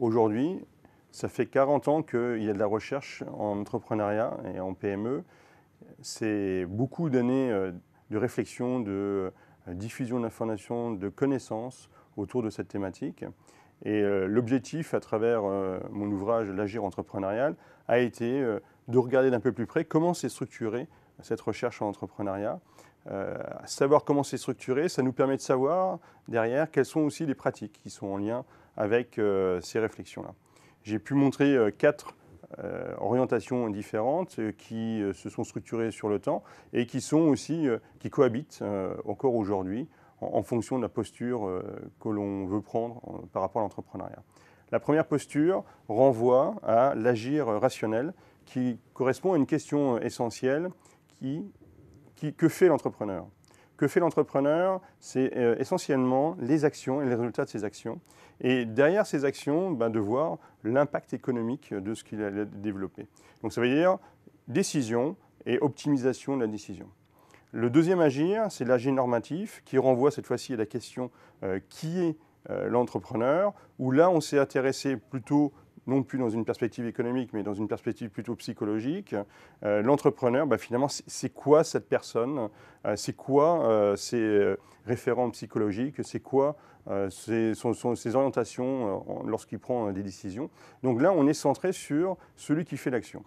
Aujourd'hui, ça fait 40 ans qu'il y a de la recherche en entrepreneuriat et en PME. C'est beaucoup d'années euh, de réflexion, de euh, diffusion d'informations, de connaissances autour de cette thématique. Et euh, l'objectif, à travers mon ouvrage L'agir entrepreneurial, a été de regarder d'un peu plus près comment s'est structurée cette recherche en entrepreneuriat, euh, savoir comment c'est structuré, ça nous permet de savoir derrière quelles sont aussi les pratiques qui sont en lien avec euh, ces réflexions-là. J'ai pu montrer euh, quatre orientations différentes qui se sont structurées sur le temps et qui sont aussi qui cohabitent encore aujourd'hui en, en, fonction de la posture que l'on veut prendre par rapport à l'entrepreneuriat. La première posture renvoie à l'agir rationnel qui correspond à une question essentielle qui que fait l'entrepreneur Que fait l'entrepreneur C'est euh, essentiellement les actions et les résultats de ses actions. Et derrière ces actions, ben, de voir l'impact économique de ce qu'il a développé. Donc ça veut dire décision et optimisation de la décision. Le deuxième agir, c'est l'agir normatif qui renvoie cette fois-ci à la question euh, qui est euh, l'entrepreneur, où là on s'est intéressé plutôt non plus dans une perspective économique, mais dans une perspective plutôt psychologique, euh, l'entrepreneur, bah, finalement, c'est quoi cette personne euh, C'est quoi euh, ses référents psychologiques C'est quoi ses, ses, orientations lorsqu'il prend des décisions Donc là, on est centré sur celui qui fait l'action.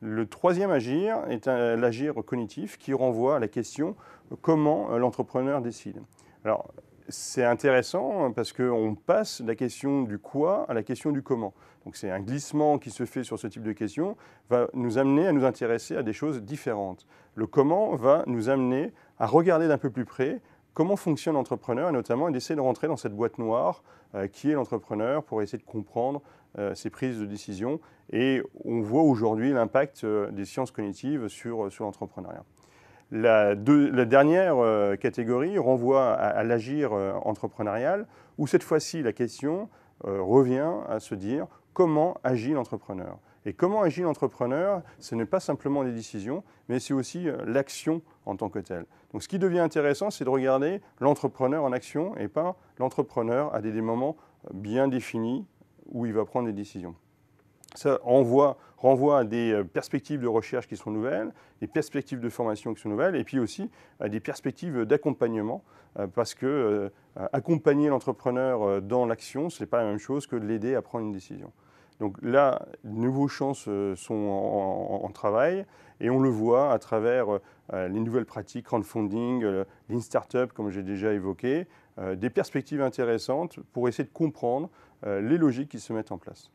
Le troisième agir est l'agir cognitif qui renvoie à la question comment l'entrepreneur décide. Alors, c'est intéressant parce qu'on passe de la question du quoi à la question du comment. Donc c'est un glissement qui se fait sur ce type de questions, va nous amener à nous intéresser à des choses différentes. Le comment va nous amener à regarder d'un peu plus près comment fonctionne l'entrepreneur et notamment d'essayer de rentrer dans cette boîte noire euh, qui est l'entrepreneur pour essayer de comprendre euh, ses prises de décision. Et on voit aujourd'hui l'impact euh, des sciences cognitives sur l'entrepreneuriat. La, dernière euh, catégorie renvoie à, l'agir euh, entrepreneurial, où cette fois-ci la question euh, revient à se dire comment agit l'entrepreneur. Et comment agit l'entrepreneur Ce n'est pas simplement les décisions, mais c'est aussi l'action en tant que telle. Donc ce qui devient intéressant, c'est de regarder l'entrepreneur en action et pas l'entrepreneur à des moments bien définis où il va prendre des décisions. Ça renvoie, à des euh, perspectives de recherche qui sont nouvelles, des perspectives de formation qui sont nouvelles, et puis aussi à des perspectives d'accompagnement, euh, parce que euh, accompagner l'entrepreneur dans l'action, ce n'est pas la même chose que de l'aider à prendre une décision. Donc là, de nouveaux chances sont en, travail et on le voit à travers les nouvelles pratiques, crowdfunding, lean startup, comme j'ai déjà évoqué, des perspectives intéressantes pour essayer de comprendre les logiques qui se mettent en place.